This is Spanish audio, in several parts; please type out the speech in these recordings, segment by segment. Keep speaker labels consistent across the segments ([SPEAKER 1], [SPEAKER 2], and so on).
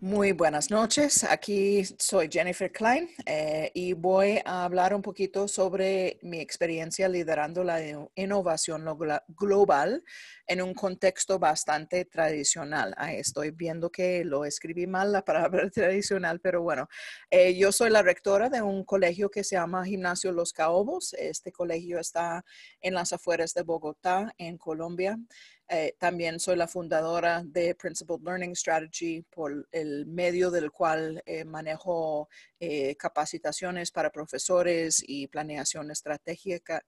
[SPEAKER 1] Muy buenas noches, aquí soy Jennifer Klein eh, y voy a hablar un poquito sobre mi experiencia liderando la e-, innovación global en un contexto bastante tradicional. estoy viendo que lo escribí mal la palabra tradicional, pero bueno, eh, yo soy la rectora de un colegio que se llama Gimnasio Los Caobos. Este colegio está en las afueras de Bogotá, en Colombia. Eh, también soy la fundadora de Principled Learning Strategy, por el medio del cual eh, manejo eh, capacitaciones para profesores y planeación estratégica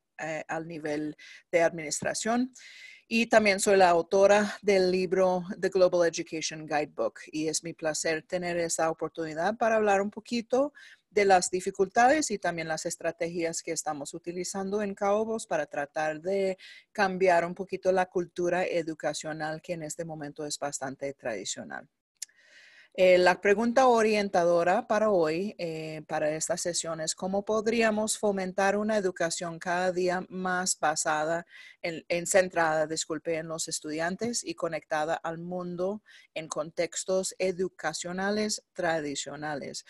[SPEAKER 1] al nivel de administración. Y también soy la autora del libro The Global Education Guidebook. Y es mi placer tener esta oportunidad para hablar un poquito de las dificultades y también las estrategias que estamos utilizando en Caobos para tratar de cambiar un poquito la cultura educacional que en este momento es bastante tradicional. Eh, la pregunta orientadora para hoy, eh, para esta sesión, es cómo podríamos fomentar una educación cada día más basada, en, centrada, disculpe, en los estudiantes y conectada al mundo en contextos educacionales tradicionales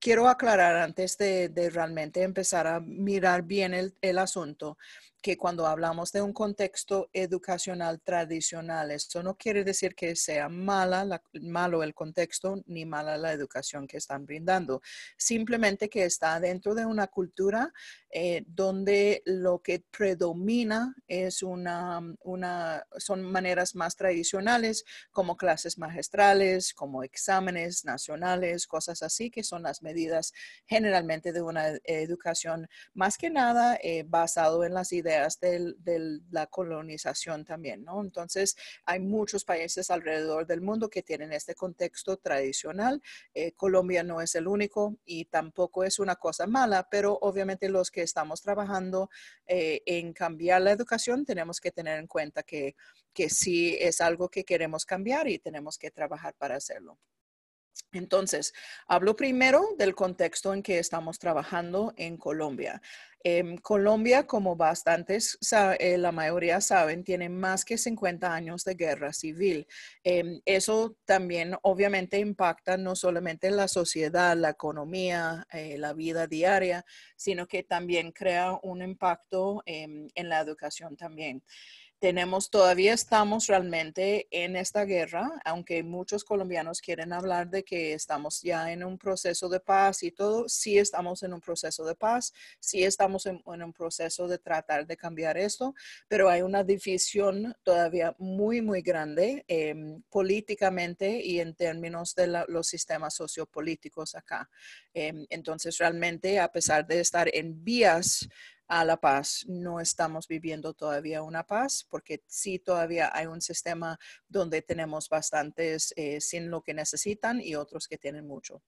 [SPEAKER 1] quiero aclarar antes de, realmente empezar a mirar bien el, el asunto que cuando hablamos de un contexto educacional tradicional, esto no quiere decir que sea mala malo el contexto ni mala la educación que están brindando, simplemente que está dentro de una cultura eh, donde lo que predomina es una, mm, una, son maneras más tradicionales como clases magistrales, como exámenes nacionales, cosas así, que son las medidas generalmente de una e-, educación más que nada eh, basado en las ideas de, la colonización también, Entonces, hay muchos países alrededor del mundo que tienen este contexto tradicional. Eh, Colombia no es el único y tampoco es una cosa mala, pero obviamente los que estamos trabajando eh, en cambiar la educación tenemos que tener en cuenta que, que sí es algo que queremos cambiar y tenemos que trabajar para hacerlo. Entonces, hablo primero del contexto en que estamos trabajando en Colombia. Colombia, como bastantes, eh, la mayoría saben, tiene más que 50 años de guerra civil. Em, eso también obviamente impacta no solamente la sociedad, la economía, eh, la vida diaria, sino que también crea un impacto em, en la educación también tenemos, todavía estamos realmente en esta guerra, aunque muchos colombianos quieren hablar de que estamos ya en un proceso de paz y todo, sí estamos en un proceso de paz, sí estamos en, un proceso de tratar de cambiar esto, pero hay una división todavía muy, muy grande em, políticamente y en términos de los sistemas sociopolíticos acá. Em, entonces, realmente, a pesar de estar en vías, a la paz. No estamos viviendo todavía una paz porque sí todavía hay un sistema donde tenemos bastantes eh, sin lo que necesitan y otros que tienen mucho.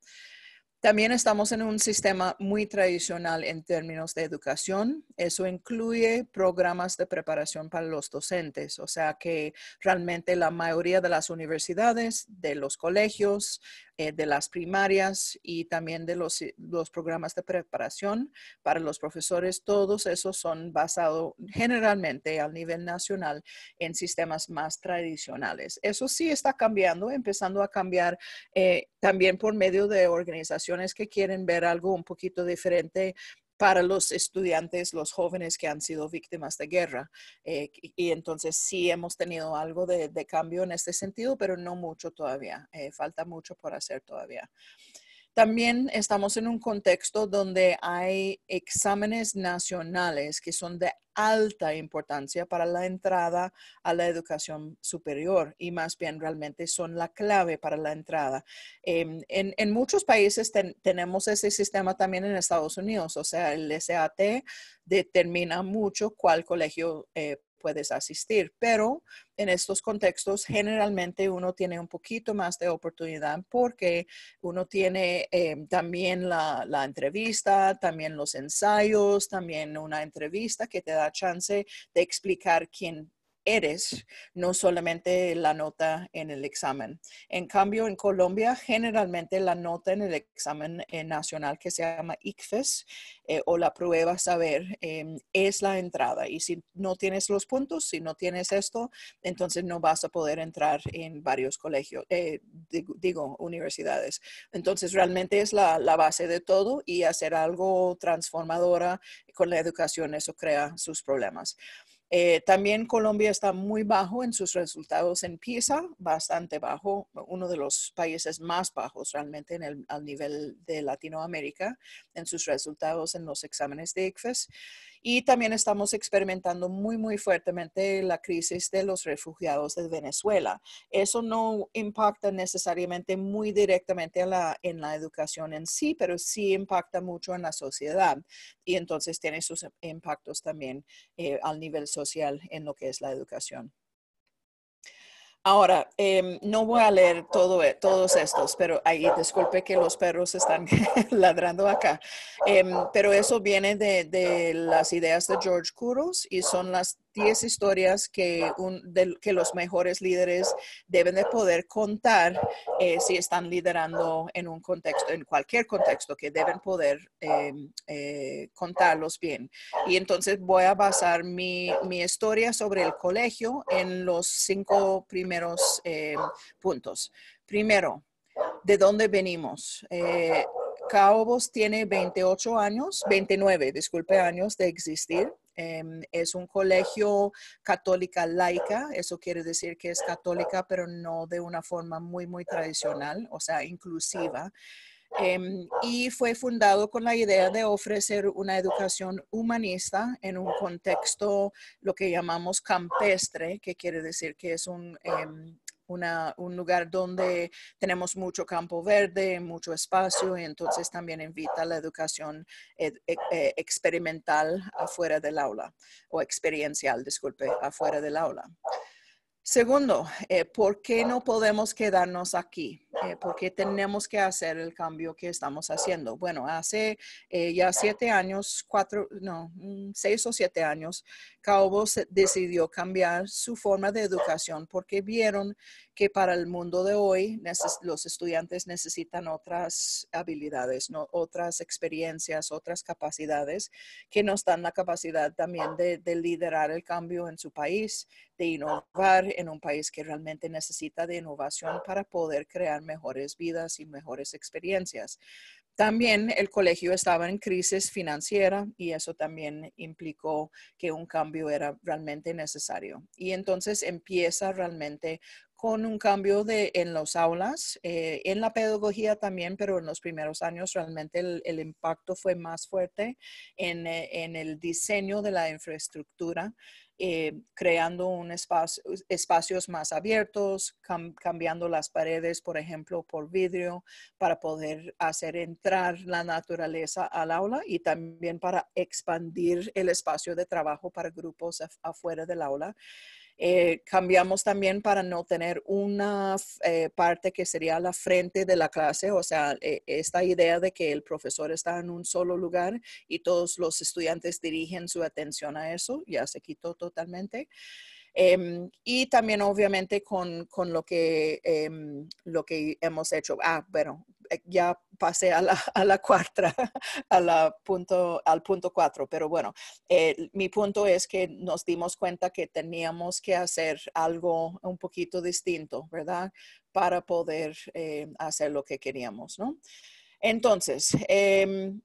[SPEAKER 1] También estamos en un sistema muy tradicional en términos de educación. Eso incluye programas de preparación para los docentes, o sea que realmente la mayoría de las universidades, de los colegios, eh, de las primarias y también de los, eh, los programas de preparación para los profesores. Todos esos son basados generalmente al nivel nacional en sistemas más tradicionales. Eso sí está cambiando, empezando a cambiar eh, también por medio de organizaciones que quieren ver algo un poquito diferente para los estudiantes, los jóvenes que han sido víctimas de guerra. Eh, y entonces sí hemos tenido algo de, cambio en este sentido, pero no mucho todavía. Eh, falta mucho por hacer todavía. También estamos en un contexto donde hay exámenes nacionales que son de alta importancia para la entrada a la educación superior y más bien realmente son la clave para la entrada. Em, en, muchos países tenemos ese sistema también en Estados Unidos, o sea, el SAT determina mucho cuál colegio eh, puedes asistir. Pero en estos contextos generalmente uno tiene un poquito más de oportunidad porque uno tiene eh, también la, la, entrevista, también los ensayos, también una entrevista que te da chance de explicar quién eres, no solamente la nota en el examen. En cambio, en Colombia, generalmente la nota en el examen eh, nacional que se llama ICFES eh, o la prueba saber em, es la entrada. Y si no tienes los puntos, si no tienes esto, entonces no vas a poder entrar en varios colegios, eh, digo, universidades. Entonces, realmente es la, la base de todo y hacer algo transformadora con la educación, eso crea sus problemas. Eh, también Colombia está muy bajo en sus resultados en PISA, bastante bajo, uno de los países más bajos realmente el, al nivel de Latinoamérica en sus resultados en los exámenes de ICFES. Y también estamos experimentando muy, muy fuertemente la crisis de los refugiados de Venezuela. Eso no impacta necesariamente muy directamente en la educación en sí, pero sí impacta mucho en la sociedad y entonces tiene sus impactos también eh, al nivel social en lo que es la educación. Ahora, em, no voy a leer todo, e, todos estos, pero ahí disculpe que los perros están ladrando acá. Em, pero eso viene de, de, las ideas de George Kuros y son las 10 historias que, los mejores líderes deben de poder contar eh, si están liderando en un contexto, en cualquier contexto, que deben poder em, eh, contarlos bien. Y entonces voy a basar mi, mi, historia sobre el colegio en los cinco primeros em, puntos. Primero, ¿de dónde venimos? Caobos eh, tiene 28 años, 29, disculpe, años de existir. Em, es un colegio católica laica, eso quiere decir que es católica, pero no de una forma muy, muy tradicional, o sea, inclusiva. Em, y fue fundado con la idea de ofrecer una educación humanista en un contexto lo que llamamos campestre, que quiere decir que es un, em, un lugar donde tenemos mucho campo verde, mucho espacio, y entonces también invita a la educación e, e, experimental afuera del aula, o experiencial, disculpe, afuera del aula. Segundo, eh, ¿por qué no podemos quedarnos aquí? Eh, ¿Por qué tenemos que hacer el cambio que estamos haciendo? Bueno, hace eh, ya siete años, cuatro, no, mm, seis o siete años Caobos decidió cambiar su forma de educación porque vieron que para el mundo de hoy los estudiantes necesitan otras habilidades, ¿no? otras experiencias, otras capacidades que nos dan la capacidad también de, de liderar el cambio en su país, de innovar en un país que realmente necesita de innovación para poder crear mejores vidas y mejores experiencias también el colegio estaba en crisis financiera y eso también implicó que un cambio era realmente necesario. Y entonces empieza realmente con un cambio de, en los aulas, eh, en la pedagogía también, pero en los primeros años realmente el, impacto fue más fuerte eh, en, el diseño de la infraestructura eh, creando un espacio, espacios más abiertos, cambiando las paredes, por ejemplo, por vidrio, para poder hacer entrar la naturaleza al aula y también para expandir el espacio de trabajo para grupos afuera del aula. Eh, cambiamos también para no tener una eh, parte que sería la frente de la clase, o sea, eh, esta idea de que el profesor está en un solo lugar y todos los estudiantes dirigen su atención a eso, ya se quitó totalmente. Em, y también obviamente con, con lo, que, em, lo que hemos hecho. Ah, bueno, ya pasé a la, cuarta, a la punto, al punto cuatro, pero bueno, mi punto es que nos dimos cuenta que teníamos que hacer algo un poquito distinto, ¿verdad? Para poder eh, hacer lo que queríamos, ¿no? Entonces, em,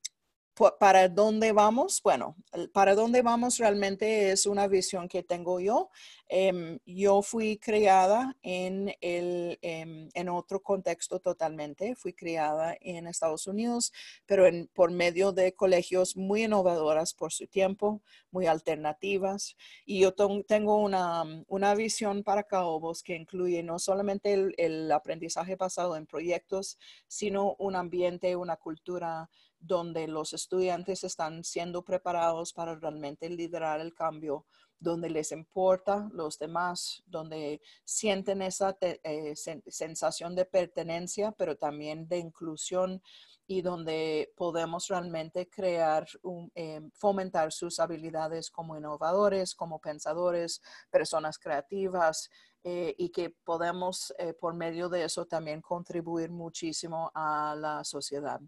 [SPEAKER 1] para dónde vamos, bueno, para dónde vamos realmente es una visión que tengo yo. Em, yo fui creada em, en, otro contexto totalmente, fui criada en Estados Unidos, pero por medio de colegios muy innovadoras por su tiempo, muy alternativas. Y yo tengo una, visión para Caobos que incluye no solamente el aprendizaje basado en proyectos, sino un ambiente, una cultura donde los estudiantes están siendo preparados para realmente liderar el cambio, donde les importa los demás, donde sienten esa eh, sensación de pertenencia, pero también de inclusión y donde podemos realmente crear, eh, fomentar sus habilidades como innovadores, como pensadores, personas creativas, eh, y que podemos por medio de eso también contribuir muchísimo a la sociedad.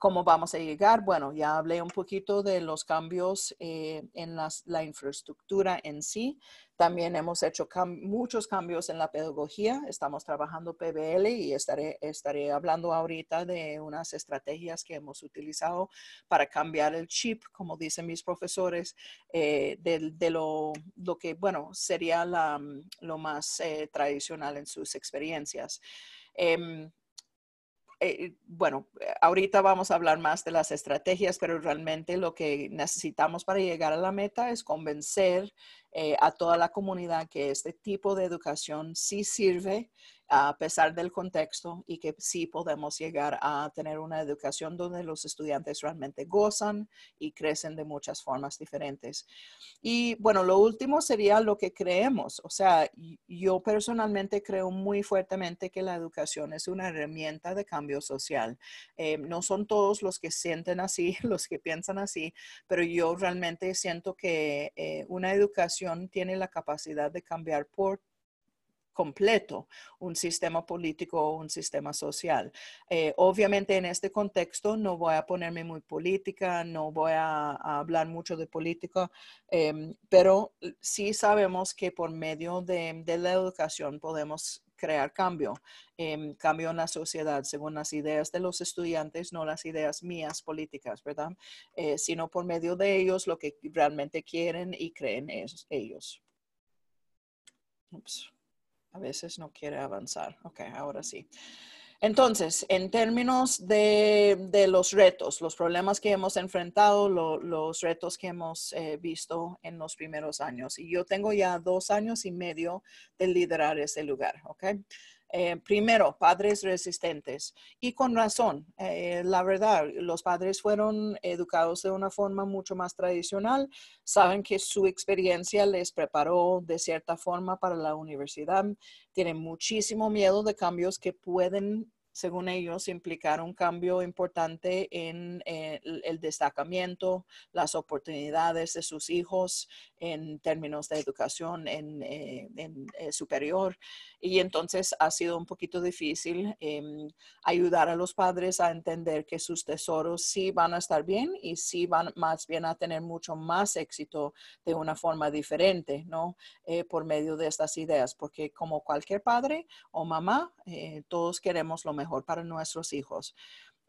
[SPEAKER 1] ¿Cómo vamos a llegar? Bueno, ya hablé un poquito de los cambios eh, en la infraestructura en sí. También hemos hecho muchos cambios en la pedagogía. Estamos trabajando PBL y estaré, estaré hablando ahorita de unas estrategias que hemos utilizado para cambiar el chip, como dicen mis profesores, eh, de, lo, que, bueno, sería lo más eh, tradicional en sus experiencias. Em, eh, bueno, eh, ahorita vamos a hablar más de las estrategias, pero realmente lo que necesitamos para llegar a la meta es convencer eh, a toda la comunidad que este tipo de educación sí sirve a pesar del contexto y que sí podemos llegar a tener una educación donde los estudiantes realmente gozan y crecen de muchas formas diferentes. Y bueno, lo último sería lo que creemos. O sea, yo personalmente creo muy fuertemente que la educación es una herramienta de cambio social. Eh, no son todos los que sienten así, los que piensan así, pero yo realmente siento que eh, una educación tiene la capacidad de cambiar por completo, un sistema político o un sistema social. Eh, obviamente en este contexto no voy a ponerme muy política, no voy a, hablar mucho de política, em, pero sí sabemos que por medio de, la educación podemos crear cambio, em, cambio en la sociedad según las ideas de los estudiantes, no las ideas mías políticas, ¿verdad? Eh, sino por medio de ellos lo que realmente quieren y creen ellos. A veces no quiere avanzar. Ok, ahora sí. Entonces, en términos de, los retos, los problemas que hemos enfrentado, los retos que hemos eh, visto en los primeros años. Y yo tengo ya dos años y medio de liderar ese lugar, ¿ok? Eh, primero, padres resistentes. Y con razón, eh, la verdad, los padres fueron educados de una forma mucho más tradicional, saben que su experiencia les preparó de cierta forma para la universidad, tienen muchísimo miedo de cambios que pueden según ellos, implicar un cambio importante en eh, el, destacamiento, las oportunidades de sus hijos en términos de educación en, eh, eh, superior. Y entonces ha sido un poquito difícil em, ayudar a los padres a entender que sus tesoros sí van a estar bien y sí van más bien a tener mucho más éxito de una forma diferente, ¿no? por medio de estas ideas, porque como cualquier padre o mamá, todos queremos lo mejor para nuestros hijos.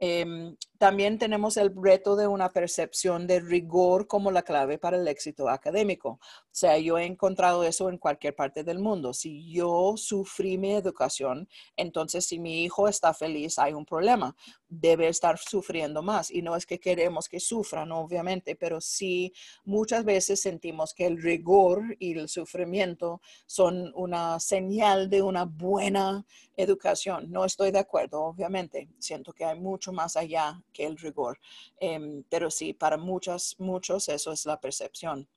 [SPEAKER 1] Em, también tenemos el reto de una percepción de rigor como la clave para el éxito académico. O sea, yo he encontrado eso en cualquier parte del mundo. Si yo sufrí mi educación, entonces si mi hijo está feliz, hay un problema debe estar sufriendo más. Y no es que queremos que sufran, obviamente, pero sí muchas veces sentimos que el rigor y el sufrimiento son una señal de una buena educación. No estoy de acuerdo, obviamente. Siento que hay mucho más allá que el rigor. Em, pero sí, para muchas, muchos eso es la percepción.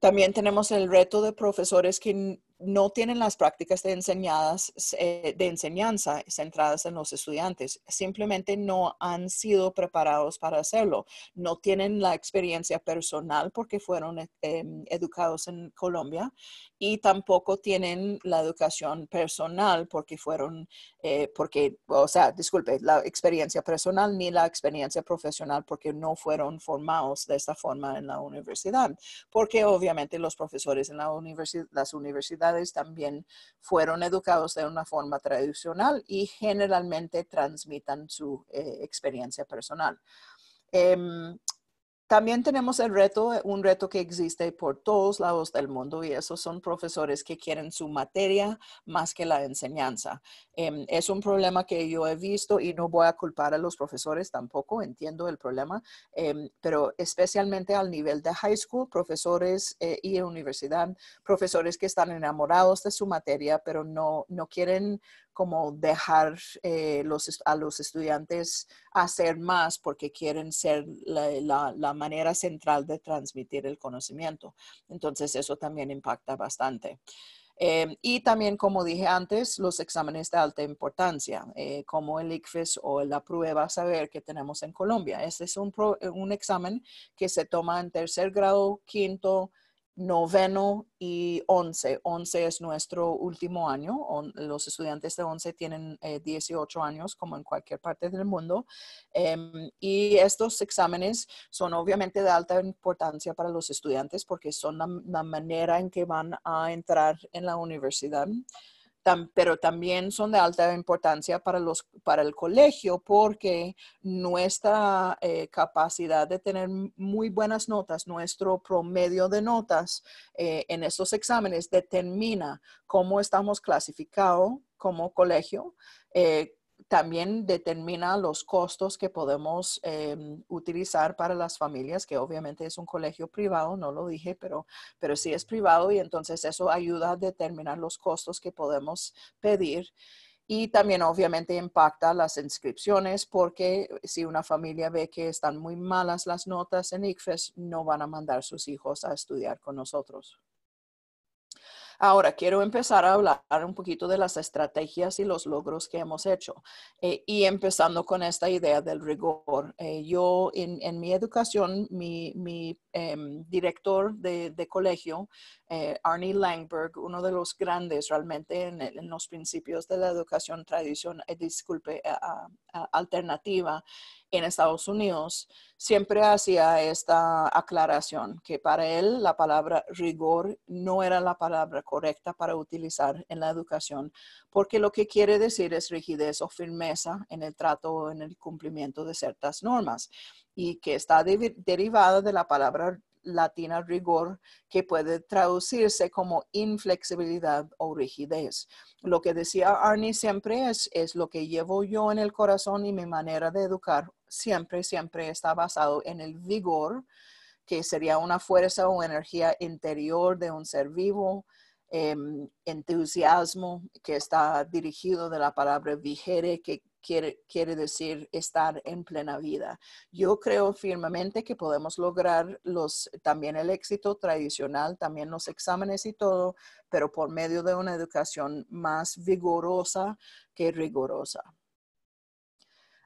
[SPEAKER 1] También tenemos el reto de profesores que no tienen las prácticas de, enseñadas, eh, de enseñanza centradas en los estudiantes. Simplemente no han sido preparados para hacerlo. No tienen la experiencia personal porque fueron eh, em, educados en Colombia y tampoco tienen la educación personal porque fueron, eh, porque, o sea, disculpe, la experiencia personal ni la experiencia profesional porque no fueron formados de esta forma en la universidad. Porque obviamente los profesores en la universidad, las universidades también fueron educados de una forma tradicional y generalmente transmitan su eh, experiencia personal. Em, también tenemos el reto, eh, un reto que existe por todos lados del mundo y esos son profesores que quieren su materia más que la enseñanza. Em, es un problema que yo he visto y no voy a culpar a los profesores tampoco, entiendo el problema, em, pero especialmente al nivel de high school, profesores eh, y universidad, profesores que están enamorados de su materia, pero no, no quieren como dejar eh, a los estudiantes hacer más porque quieren ser la, manera central de transmitir el conocimiento. Entonces eso también impacta bastante. Eh, y también, como dije antes, los exámenes de alta importancia, eh, como el ICFES o la prueba saber que tenemos en Colombia. Este es un examen que se toma en tercer grado, quinto, noveno y once. Once es nuestro último año. los estudiantes de once tienen 18 eh, años, como en cualquier parte del mundo. Em, y estos exámenes son obviamente de alta importancia para los estudiantes porque son la manera en que van a entrar en la universidad pero también son de alta importancia para, los, para el colegio porque nuestra eh, capacidad de tener muy buenas notas, nuestro promedio de notas eh, en estos exámenes determina cómo estamos clasificados como colegio, eh, también determina los costos que podemos em, utilizar para las familias, que obviamente es un colegio privado, no lo dije, pero, pero sí es privado y entonces eso ayuda a determinar los costos que podemos pedir. Y también obviamente impacta las inscripciones porque si una familia ve que están muy malas las notas en ICFES, no van a mandar sus hijos a estudiar con nosotros. Ahora, quiero empezar a hablar un poquito de las estrategias y los logros que hemos hecho. Eh, y empezando con esta idea del rigor. Eh, yo en, mi educación, mi, mi Em, director de, colegio, Arne eh, Arnie Langberg, uno de los grandes realmente en, los principios de la educación tradicional, eh, disculpe, alternativa en Estados Unidos, siempre hacía esta aclaración, que para él la palabra rigor no era la palabra correcta para utilizar en la educación, porque lo que quiere decir es rigidez o firmeza en el trato o en el cumplimiento de ciertas normas y que está derivada de la palabra latina rigor, que puede traducirse como inflexibilidad o rigidez. Lo que decía Arnie siempre es, es lo que llevo yo en el corazón y mi manera de educar siempre, siempre está basado en el vigor, que sería una fuerza o energía interior de un ser vivo, Em, entusiasmo que está dirigido de la palabra vigere, que quiere, quiere decir estar en plena vida. Yo creo firmemente que podemos lograr los, también el éxito tradicional, también los exámenes y todo, pero por medio de una educación más vigorosa que rigurosa.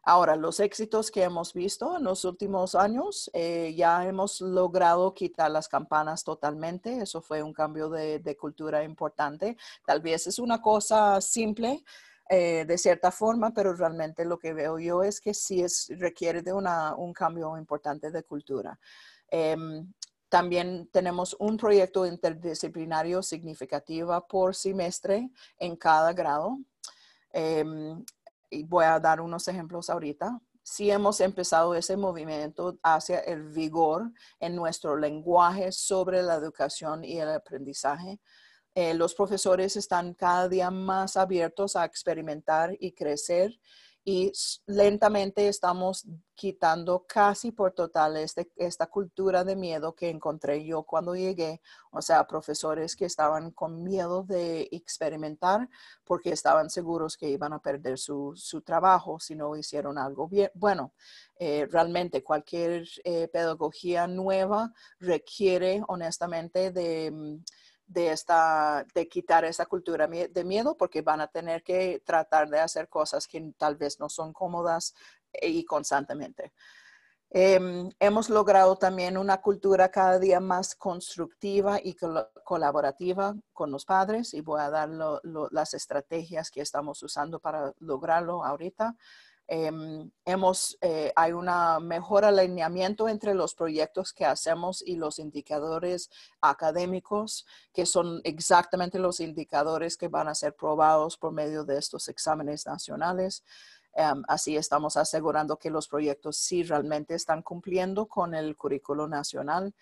[SPEAKER 1] Ahora, los éxitos que hemos visto en los últimos años, eh, ya hemos logrado quitar las campanas totalmente. Eso fue un cambio de, cultura importante. Tal vez es una cosa simple, eh, de cierta forma, pero realmente lo que veo yo es que sí es, requiere de un cambio importante de cultura. Em, también tenemos un proyecto interdisciplinario significativo por semestre en cada grado. Em, y voy a dar unos ejemplos ahorita, si hemos empezado ese movimiento hacia el vigor en nuestro lenguaje sobre la educación y el aprendizaje. Eh, los profesores están cada día más abiertos a experimentar y crecer y lentamente estamos quitando casi por total este, esta cultura de miedo que encontré yo cuando llegué, o sea, profesores que estaban con miedo de experimentar porque estaban seguros que iban a perder su, su trabajo si no hicieron algo bien. Bueno, eh, realmente cualquier eh, pedagogía nueva requiere honestamente de mm, de, quitar esa cultura de miedo porque van a tener que tratar de hacer cosas que tal vez no son cómodas eh, y constantemente. Em, hemos logrado también una cultura cada día más constructiva y colaborativa con los padres y voy a dar las estrategias que estamos usando para lograrlo ahorita. Em, eh, hay un mejor alineamiento entre los proyectos que hacemos y los indicadores académicos, que son exactamente los indicadores que van a ser probados por medio de estos exámenes nacionales. Em, así estamos asegurando que los proyectos sí realmente están cumpliendo con el currículo nacional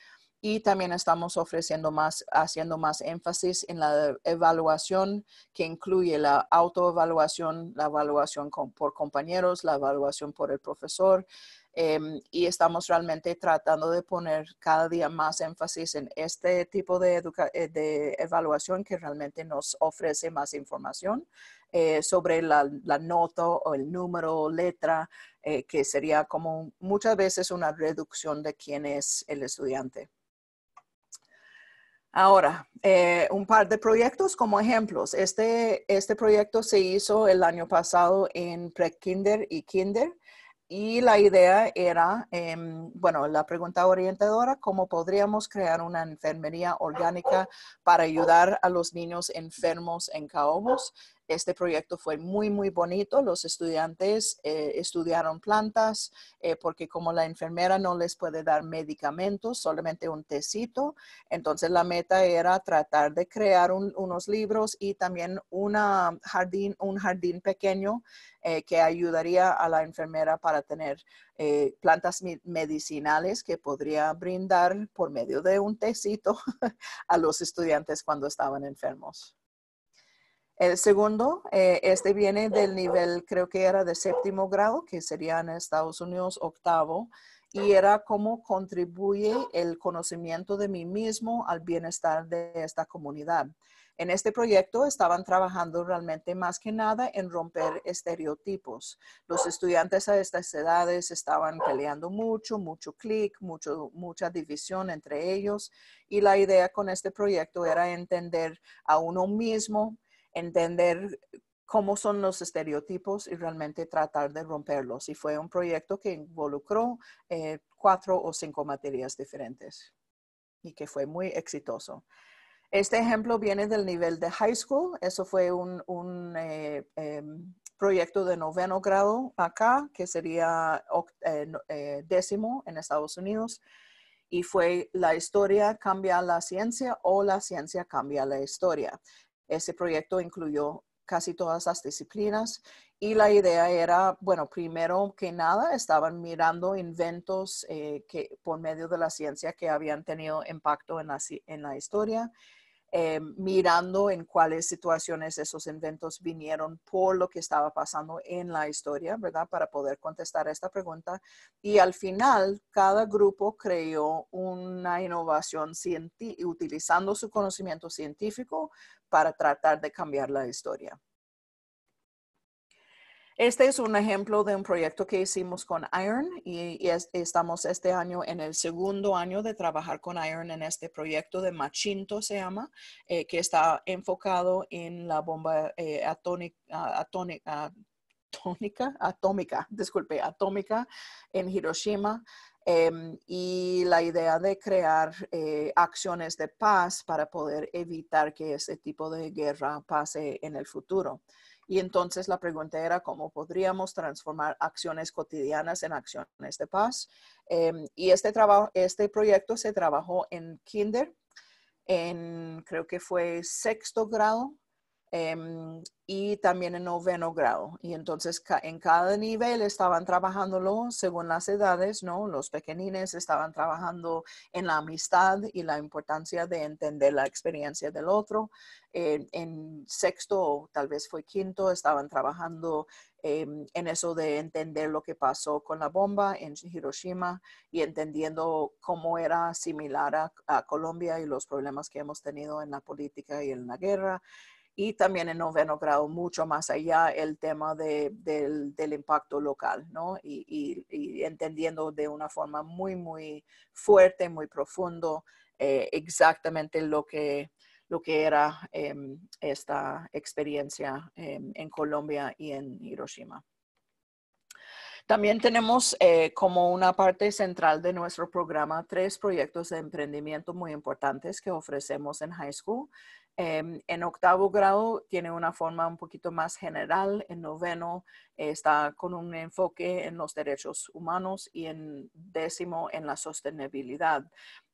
[SPEAKER 1] y también estamos ofreciendo más, haciendo más énfasis en la evaluación que incluye la autoevaluación, la evaluación por compañeros, la evaluación por el profesor. Em, y estamos realmente tratando de poner cada día más énfasis en este tipo de, eh, evaluación que realmente nos ofrece más información eh, sobre la, nota o el número, letra, eh, que sería como muchas veces una reducción de quién es el estudiante. Ahora, eh, un par de proyectos como ejemplos. Este, este, proyecto se hizo el año pasado en pre-kinder y kinder. Y la idea era, em, bueno, la pregunta orientadora, ¿cómo podríamos crear una enfermería orgánica para ayudar a los niños enfermos en caobos? Este proyecto fue muy, muy bonito. Los estudiantes eh, estudiaron plantas eh, porque como la enfermera no les puede dar medicamentos, solamente un tecito, entonces la meta era tratar de crear unos libros y también una jardín, un jardín pequeño eh, que ayudaría a la enfermera para tener plantas medicinales que podría brindar por medio de un tecito a los estudiantes cuando estaban enfermos. El segundo, eh, este viene del nivel, creo que era de séptimo grado, que sería en Estados Unidos octavo, y era cómo contribuye el conocimiento de mí mismo al bienestar de esta comunidad. En este proyecto estaban trabajando realmente más que nada en romper estereotipos. Los estudiantes a estas edades estaban peleando mucho, mucho clic, mucho, mucha división entre ellos y la idea con este proyecto era entender a uno mismo, entender cómo son los estereotipos y realmente tratar de romperlos. Y fue un proyecto que involucró eh, cuatro o cinco materias diferentes y que fue muy exitoso. Este ejemplo viene del nivel de high school. Eso fue un, eh, em, proyecto de noveno grado acá, que sería eh, décimo en Estados Unidos. Y fue la historia cambia la ciencia o la ciencia cambia la historia. Ese proyecto incluyó casi todas las disciplinas y la idea era, bueno, primero que nada, estaban mirando inventos eh, que por medio de la ciencia que habían tenido impacto en la, en la historia eh, mirando en cuáles situaciones esos inventos vinieron por lo que estaba pasando en la historia, ¿verdad? Para poder contestar esta pregunta. Y al final, cada grupo creó una innovación utilizando su conocimiento científico para tratar de cambiar la historia. Este es un ejemplo de un proyecto que hicimos con IRON y, estamos este año en el segundo año de trabajar con IRON en este proyecto de Machinto se llama, eh, que está enfocado en la bomba eh, atómica, disculpe, atómica en Hiroshima. Em, y la idea de crear eh, acciones de paz para poder evitar que ese tipo de guerra pase en el futuro. Y entonces la pregunta era cómo podríamos transformar acciones cotidianas en acciones de paz. Em, y este, trabajo, este proyecto se trabajó en kinder, en creo que fue sexto grado Em, y también en noveno grado. Y entonces en cada nivel estaban trabajándolo según las edades, ¿no? Los pequeñines estaban trabajando en la amistad y la importancia de entender la experiencia del otro. en sexto, tal vez fue quinto, estaban trabajando em, en eso de entender lo que pasó con la bomba en Hiroshima y entendiendo cómo era similar a Colombia y los problemas que hemos tenido en la política y en la guerra y también en noveno grado, mucho más allá el tema del, impacto local, ¿no? Y, entendiendo de una forma muy, muy fuerte, muy profundo, eh, exactamente lo que, lo que era em, esta experiencia em, en Colombia y en Hiroshima. También tenemos eh, como una parte central de nuestro programa tres proyectos de emprendimiento muy importantes que ofrecemos en high school. Em, en octavo grado tiene una forma un poquito más general, en noveno eh, está con un enfoque en los derechos humanos y en décimo en la sostenibilidad.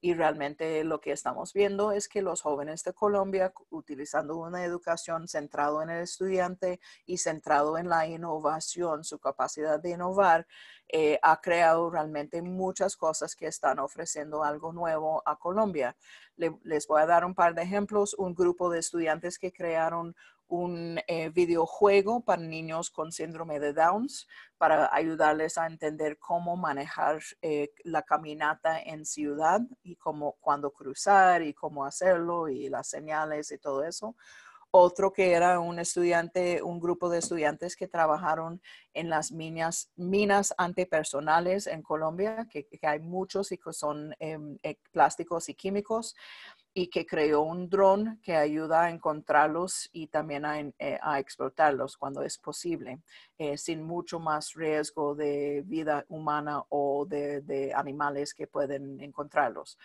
[SPEAKER 1] Y realmente lo que estamos viendo es que los jóvenes de Colombia, utilizando una educación centrada en el estudiante y centrado en la innovación, su capacidad de innovar, eh, ha creado realmente muchas cosas que están ofreciendo algo nuevo a Colombia. les voy a dar un par de ejemplos. Un grupo de estudiantes que crearon un eh, videojuego para niños con síndrome de Downs para ayudarles a entender cómo manejar eh, la caminata en ciudad y cómo cuándo cruzar y cómo hacerlo y las señales y todo eso. Otro que era un estudiante, un grupo de estudiantes que trabajaron en las minas, minas antipersonales en Colombia, que, hay muchos y que son em, eh, plásticos y químicos y que creó un dron que ayuda a encontrarlos y también a, eh, explotarlos cuando es posible, eh, sin mucho más riesgo de vida humana o de animales que pueden encontrarlos.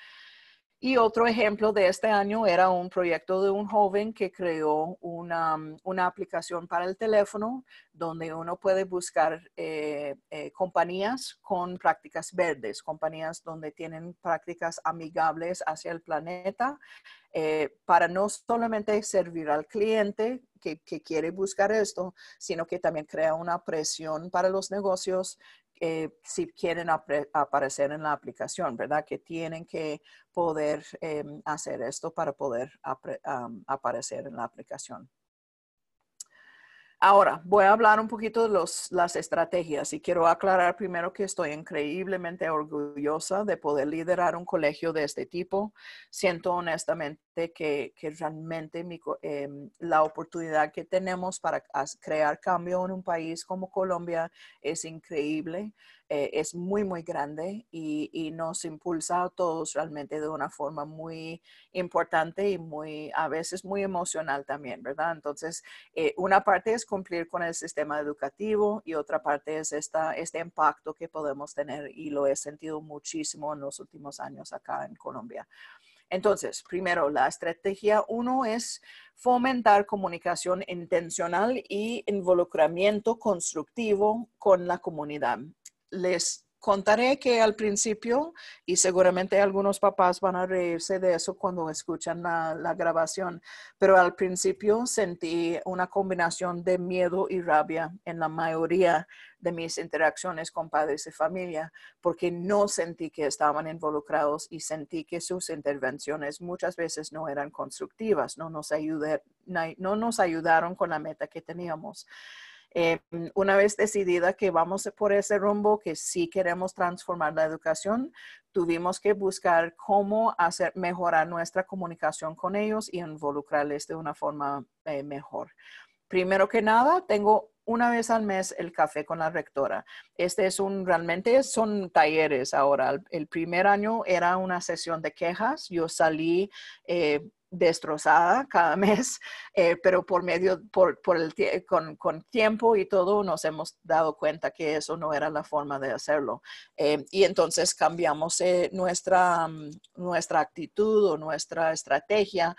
[SPEAKER 1] Y otro ejemplo de este año era un proyecto de un joven que creó una, mm, aplicación para el teléfono donde uno puede buscar eh, eh, compañías con prácticas verdes, compañías donde tienen prácticas amigables hacia el planeta, eh, para no solamente servir al cliente que, quiere buscar esto, sino que también crea una presión para los negocios eh, si quieren aparecer en la aplicación, ¿verdad? Que tienen que poder em, hacer esto para poder aparecer en la aplicación. Ahora, voy a hablar un poquito de las estrategias y quiero aclarar primero que estoy increíblemente orgullosa de poder liderar un colegio de este tipo. Siento honestamente que, realmente em, la oportunidad que tenemos para crear cambio en un país como Colombia es increíble. Eh, es muy, muy grande y, nos impulsa a todos realmente de una forma muy importante y muy, a veces muy emocional también, ¿verdad? Entonces, eh, una parte es cumplir con el sistema educativo y otra parte es este impacto que podemos tener y lo he sentido muchísimo en los últimos años acá en Colombia. Entonces, primero, la estrategia uno es fomentar comunicación intencional y involucramiento constructivo con la comunidad les contaré que al principio, y seguramente algunos papás van a reírse de eso cuando escuchan la, grabación, pero al principio sentí una combinación de miedo y rabia en la mayoría de mis interacciones con padres de familia, porque no sentí que estaban involucrados y sentí que sus intervenciones muchas veces no eran constructivas, no nos, no nos ayudaron con la meta que teníamos. Em, una vez decidida que vamos por ese rumbo, que sí queremos transformar la educación, tuvimos que buscar cómo hacer mejorar nuestra comunicación con ellos y involucrarles de una forma eh, mejor. Primero que nada, tengo una vez al mes el café con la rectora. Este es un, realmente son talleres ahora. El, primer año era una sesión de quejas. Yo salí eh, destrozada cada mes, eh, pero por medio, por, por el, con, con, tiempo y todo, nos hemos dado cuenta que eso no era la forma de hacerlo. Eh, y entonces cambiamos eh, nuestra, mm, nuestra actitud o nuestra estrategia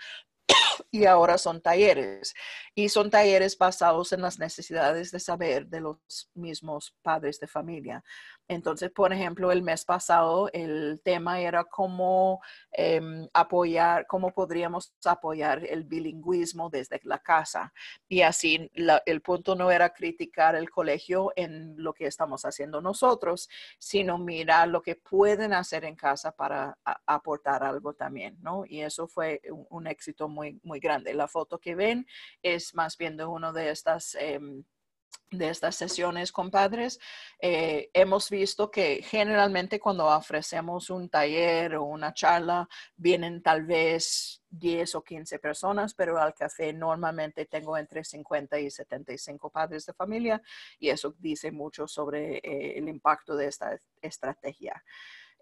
[SPEAKER 1] y ahora son talleres. Y son talleres basados en las necesidades de saber de los mismos padres de familia. Entonces, por ejemplo, el mes pasado el tema era cómo em, apoyar, cómo podríamos apoyar el bilingüismo desde la casa. Y así el punto no era criticar el colegio en lo que estamos haciendo nosotros, sino mirar lo que pueden hacer en casa para aportar algo también, ¿no? Y eso fue un, éxito muy, muy grande. La foto que ven es más bien de uno de estas... Em, de estas sesiones con padres, eh, hemos visto que generalmente cuando ofrecemos un taller o una charla, vienen tal vez 10 o 15 personas, pero al café normalmente tengo entre 50 y 75 padres de familia y eso dice mucho sobre eh, el impacto de esta estrategia.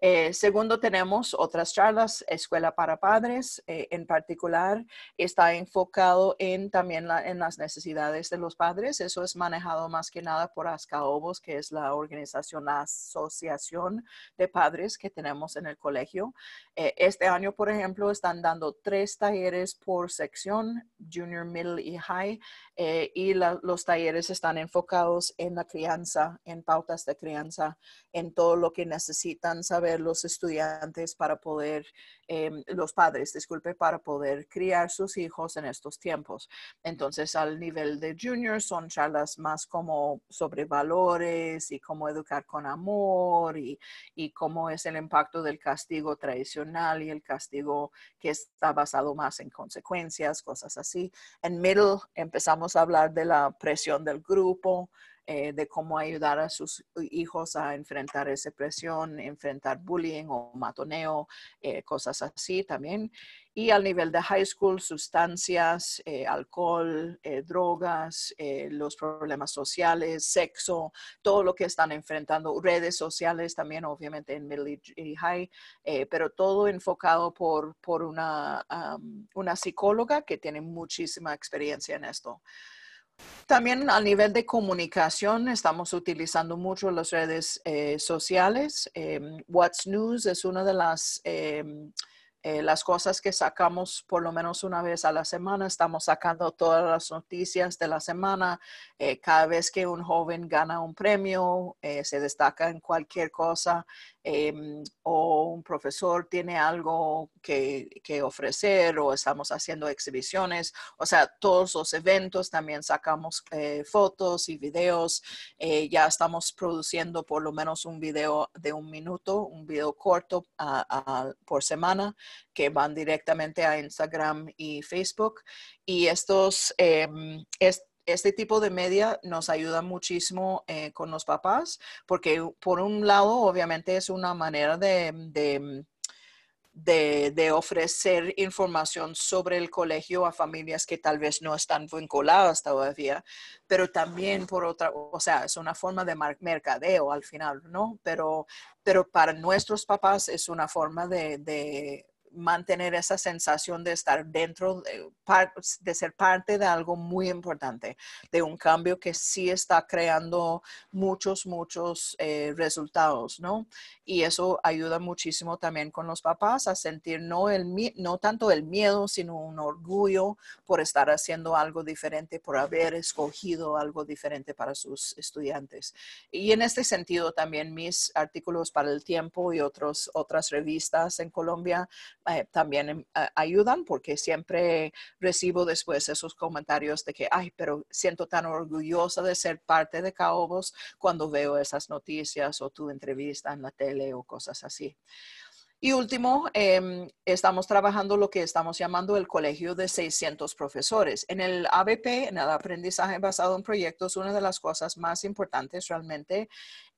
[SPEAKER 1] Eh, segundo, tenemos otras charlas, Escuela para Padres, eh, en particular está enfocado en también en las necesidades de los padres. Eso es manejado más que nada por ASCAOBOS, que es la organización, la asociación de padres que tenemos en el colegio. Eh, este año, por ejemplo, están dando tres talleres por sección, junior, middle y high, y los talleres están enfocados en la crianza, en pautas de crianza, en todo lo que necesitan saber los estudiantes para poder, em, los padres, disculpe, para poder criar sus hijos en estos tiempos. Entonces, al nivel de junior son charlas más como sobre valores y cómo educar con amor y, y cómo es el impacto del castigo tradicional y el castigo que está basado más en consecuencias, cosas así. En middle empezamos a hablar de la presión del grupo, eh, de cómo ayudar a sus hijos a enfrentar esa presión, enfrentar bullying o matoneo, eh, cosas así también. Y al nivel de high school, sustancias, eh, alcohol, drogas, los problemas sociales, sexo, todo lo que están enfrentando, redes sociales también, obviamente en middle y high, pero todo enfocado por, una psicóloga que tiene muchísima experiencia en esto. También a nivel de comunicación estamos utilizando mucho las redes eh, sociales. Em, What's News es una de las, em, eh, las cosas que sacamos por lo menos una vez a la semana. Estamos sacando todas las noticias de la semana. Eh, cada vez que un joven gana un premio, se destaca en cualquier cosa, Em, o un profesor tiene algo que, ofrecer o estamos haciendo exhibiciones. O sea, todos los eventos también sacamos eh, fotos y videos. Eh, ya estamos produciendo por lo menos un video de un minuto, un video corto por semana que van directamente a Instagram y Facebook. Y estos, em, est este tipo de media nos ayuda muchísimo eh, con los papás, porque por un lado, obviamente, es una manera mm, de, de ofrecer información sobre el colegio a familias que tal vez no están vinculadas todavía, pero también por otra, o sea, es una forma de mercadeo al final, ¿no? Pero, pero para nuestros papás es una forma de mantener esa sensación de estar dentro, de ser parte de algo muy importante, de un cambio que sí está creando muchos, muchos eh, resultados, ¿no? Y eso ayuda muchísimo también con los papás a sentir no, el, no tanto el miedo, sino un orgullo por estar haciendo algo diferente, por haber escogido algo diferente para sus estudiantes. Y en este sentido también mis artículos para el tiempo y otros, otras revistas en Colombia eh, también em, ayudan porque siempre recibo después esos comentarios de que, ay, pero siento tan orgullosa de ser parte de Caobos cuando veo esas noticias o tu entrevista en la tele o cosas así. Y último, em, estamos trabajando lo que estamos llamando el colegio de 600 profesores. En el ABP, en el aprendizaje basado en proyectos, una de las cosas más importantes realmente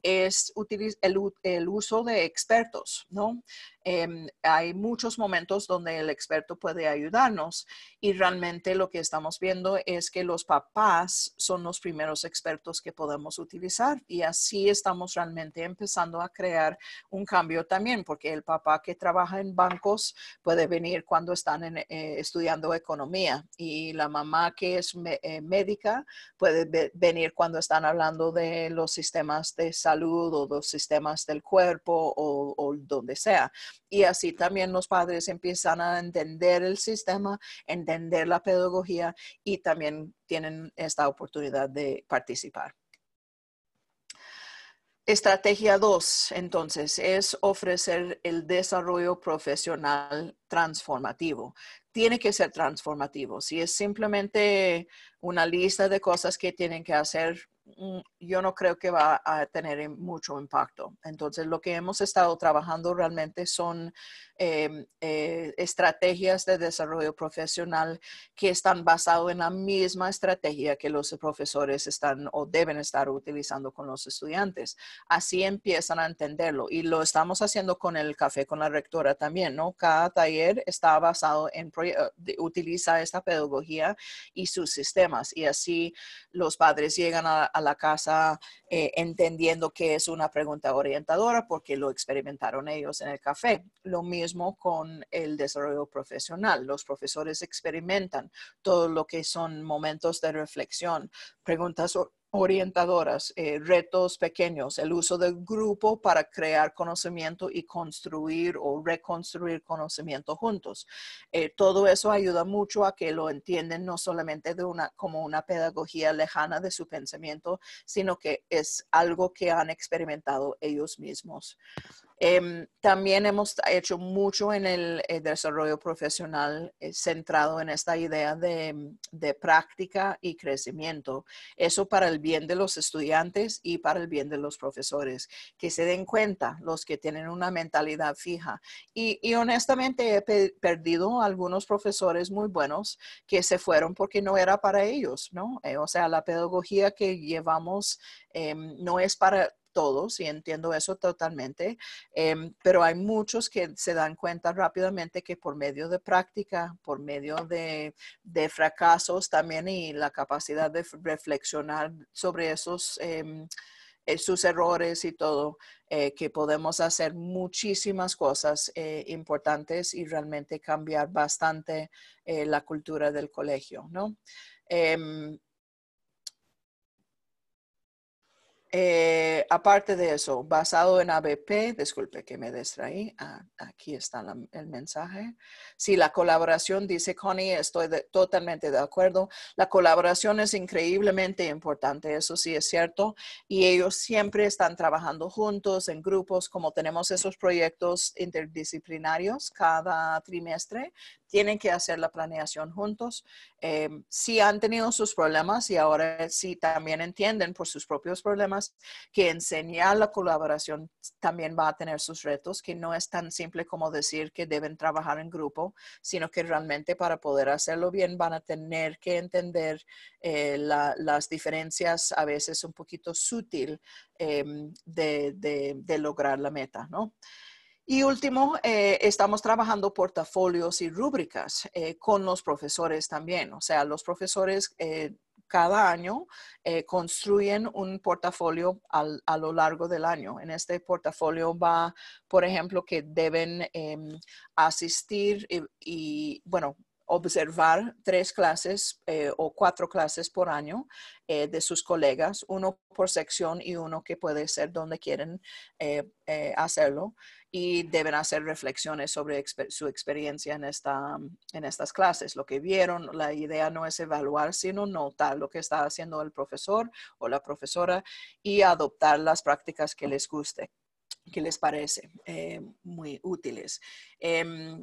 [SPEAKER 1] es el, uso de expertos, ¿no? Em, hay muchos momentos donde el experto puede ayudarnos y realmente lo que estamos viendo es que los papás son los primeros expertos que podemos utilizar y así estamos realmente empezando a crear un cambio también porque el papá que trabaja en bancos puede venir cuando están eh, estudiando economía y la mamá que es eh, médica puede venir cuando están hablando de los sistemas de salud o los sistemas del cuerpo o, o donde sea. Y así también los padres empiezan a entender el sistema, entender la pedagogía y también tienen esta oportunidad de participar. Estrategia 2, entonces, es ofrecer el desarrollo profesional transformativo. Tiene que ser transformativo. Si es simplemente una lista de cosas que tienen que hacer, Mm, yo no creo que va a tener mucho impacto. Entonces, lo que hemos estado trabajando realmente son em, eh, estrategias de desarrollo profesional que están basadas en la misma estrategia que los profesores están o deben estar utilizando con los estudiantes. Así empiezan a entenderlo y lo estamos haciendo con el café con la rectora también, ¿no? Cada taller está basado en, eh, utiliza esta pedagogía y sus sistemas y así los padres llegan a, a la casa eh, entendiendo que es una pregunta orientadora porque lo experimentaron ellos en el café. Lo mismo con el desarrollo profesional. Los profesores experimentan todo lo que son momentos de reflexión, preguntas orientadoras, eh, retos pequeños, el uso del grupo para crear conocimiento y construir o reconstruir conocimiento juntos. Eh, todo eso ayuda mucho a que lo entienden no solamente de una, como una pedagogía lejana de su pensamiento, sino que es algo que han experimentado ellos mismos. Em, también hemos hecho mucho en el, eh, desarrollo profesional eh, centrado en esta idea mm, de, práctica y crecimiento. Eso para el bien de los estudiantes y para el bien de los profesores, que se den cuenta los que tienen una mentalidad fija. Y, honestamente he perdido algunos profesores muy buenos que se fueron porque no era para ellos, ¿no? Eh, o sea, la pedagogía que llevamos em, no es para todos y entiendo eso totalmente, em, pero hay muchos que se dan cuenta rápidamente que por medio de práctica, por medio de, fracasos también y la capacidad de reflexionar sobre esos... Em, eh, sus errores y todo, eh, que podemos hacer muchísimas cosas eh, importantes y realmente cambiar bastante la cultura del colegio, em, Eh, aparte de eso, basado en ABP, disculpe que me distraí, aquí está el mensaje. Sí, la colaboración, dice Connie, estoy totalmente de acuerdo. La colaboración es increíblemente importante, eso sí es cierto, y ellos siempre están trabajando juntos en grupos, como tenemos esos proyectos interdisciplinarios cada trimestre, tienen que hacer la planeación juntos. Eh, sí han tenido sus problemas y ahora sí también entienden por sus propios problemas que enseñar la colaboración también va a tener sus retos, que no es tan simple como decir que deben trabajar en grupo, sino que realmente para poder hacerlo bien van a tener que entender eh, las diferencias a veces un poquito sutil em, de, lograr la meta, Y último, eh, estamos trabajando portafolios y rúbricas eh, con los profesores también. O sea, los profesores cada año eh, construyen un portafolio a lo largo del año. En este portafolio va, por ejemplo, que deben em, asistir y, bueno, observar tres clases eh, o cuatro clases por año eh, de sus colegas, uno por sección y uno que puede ser donde quieren hacerlo y deben hacer reflexiones sobre su experiencia en, esta, mm, en estas clases. Lo que vieron, la idea no es evaluar, sino notar lo que está haciendo el profesor o la profesora y adoptar las prácticas que les guste que les parece eh, muy útiles. Em,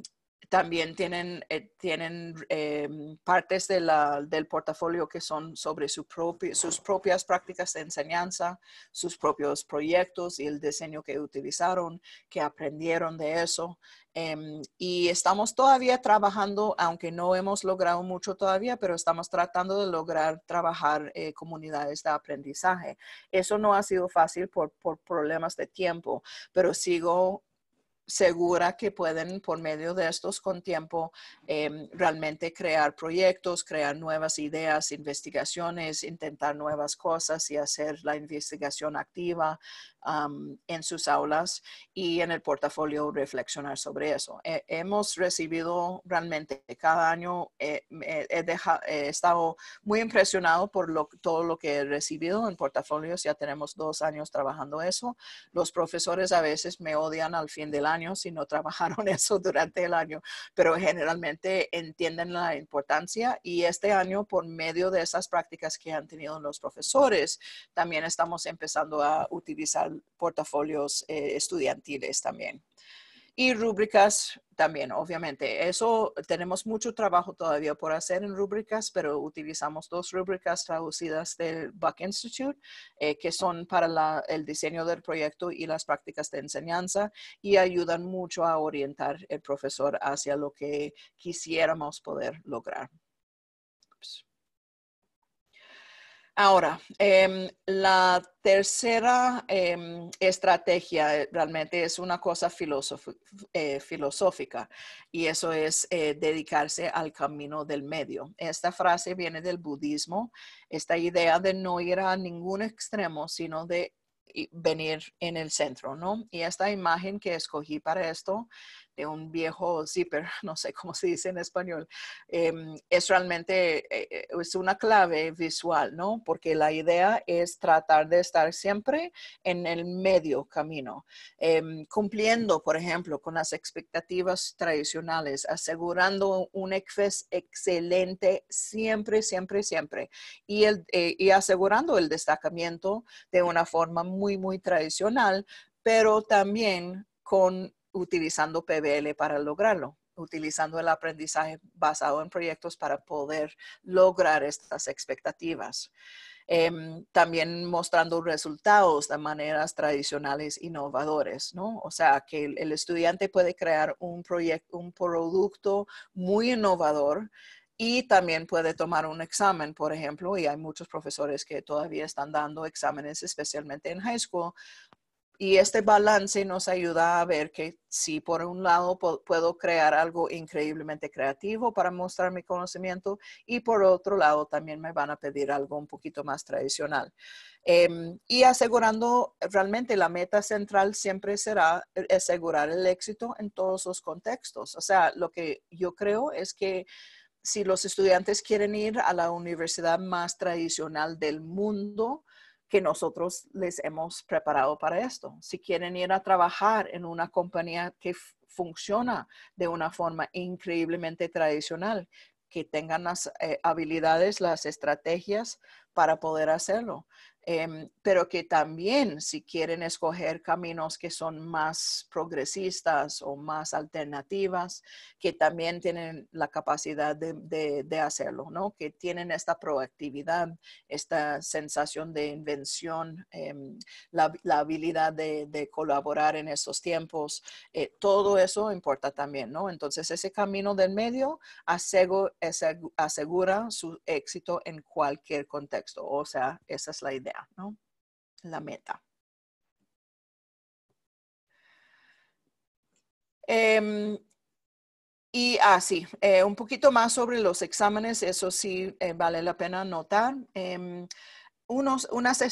[SPEAKER 1] también tienen, eh, tienen eh, partes del portafolio que son sobre sus propias prácticas de enseñanza, sus propios proyectos y el diseño que utilizaron, que aprendieron de eso. Em, y estamos todavía trabajando, aunque no hemos logrado mucho todavía, pero estamos tratando de lograr trabajar eh, comunidades de aprendizaje. Eso no ha sido fácil por, por problemas de tiempo, pero sigo segura que pueden, por medio de estos con tiempo, em, realmente crear proyectos, crear nuevas ideas, investigaciones, intentar nuevas cosas y hacer la investigación activa en sus aulas y en el portafolio reflexionar sobre eso. Eh, hemos recibido realmente cada año, eh, he, estado muy impresionado por todo lo que he recibido en portafolios, ya tenemos dos años trabajando eso. Los profesores a veces me odian al fin del año si no trabajaron eso durante el año, pero generalmente entienden la importancia y este año por medio de esas prácticas que han tenido los profesores, también estamos empezando a utilizar portafolios eh, estudiantiles también y rúbricas también, obviamente. Eso tenemos mucho trabajo todavía por hacer en rúbricas, pero utilizamos dos rúbricas traducidas del Buck Institute, eh, que son para el diseño del proyecto y las prácticas de enseñanza y ayudan mucho a orientar el profesor hacia lo que quisiéramos poder lograr. Ahora, em, la tercera em, estrategia eh, realmente es una cosa eh, filosófica y eso es eh, dedicarse al camino del medio. Esta frase viene del budismo, esta idea de no ir a ningún extremo, sino de venir en el centro, ¿no? Y esta imagen que escogí para esto de un viejo zipper, no sé cómo se dice en español, em, es realmente eh, eh, es una clave visual, ¿no? Porque la idea es tratar de estar siempre en el medio camino, em, cumpliendo, por ejemplo, con las expectativas tradicionales, asegurando un exceso excelente siempre, siempre, siempre, y, el, eh, y asegurando el destacamiento de una forma muy, muy tradicional, pero también con utilizando PBL para lograrlo, utilizando el aprendizaje basado en proyectos para poder lograr estas expectativas. Em, también mostrando resultados de maneras tradicionales innovadores, ¿no? O sea, que el, el estudiante puede crear un, proyecto, un producto muy innovador y también puede tomar un examen, por ejemplo, y hay muchos profesores que todavía están dando exámenes, especialmente en high school, y este balance nos ayuda a ver que si por un lado puedo crear algo increíblemente creativo para mostrar mi conocimiento y por otro lado también me van a pedir algo un poquito más tradicional. Em, y asegurando realmente la meta central siempre será asegurar el éxito en todos los contextos. O sea, lo que yo creo es que si los estudiantes quieren ir a la universidad más tradicional del mundo, que nosotros les hemos preparado para esto. Si quieren ir a trabajar en una compañía que funciona de una forma increíblemente tradicional, que tengan las eh, habilidades, las estrategias para poder hacerlo. Em, pero que también si quieren escoger caminos que son más progresistas o más alternativas, que también tienen la capacidad de, hacerlo, ¿no? Que tienen esta proactividad, esta sensación de invención, em, la, habilidad de, colaborar en estos tiempos, eh, todo eso importa también, ¿no? Entonces ese camino del medio asegura su éxito en cualquier contexto, o sea, esa es la idea. ¿no? La meta. Em, y así, ah, eh, un poquito más sobre los exámenes, eso sí eh, vale la pena notar. Em, unos, unas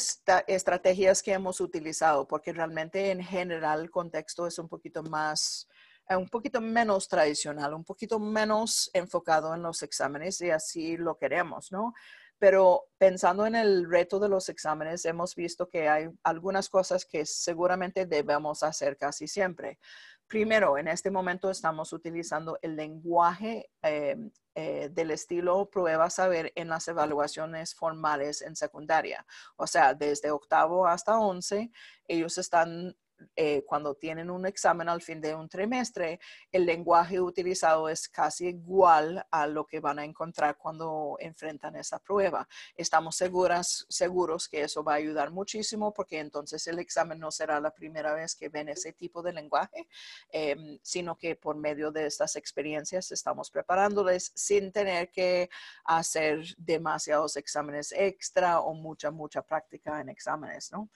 [SPEAKER 1] estrategias que hemos utilizado, porque realmente en general el contexto es un poquito más, eh, un poquito menos tradicional, un poquito menos enfocado en los exámenes y así lo queremos, ¿no? pero pensando en el reto de los exámenes, hemos visto que hay algunas cosas que seguramente debemos hacer casi siempre. Primero, en este momento estamos utilizando el lenguaje eh, eh, del estilo prueba saber en las evaluaciones formales en secundaria. O sea, desde octavo hasta once, ellos están eh, cuando tienen un examen al fin de un trimestre, el lenguaje utilizado es casi igual a lo que van a encontrar cuando enfrentan esa prueba. Estamos seguras, seguros que eso va a ayudar muchísimo porque entonces el examen no será la primera vez que ven ese tipo de lenguaje, em, sino que por medio de estas experiencias estamos preparándoles sin tener que hacer demasiados exámenes extra o mucha, mucha práctica en exámenes, ¿no?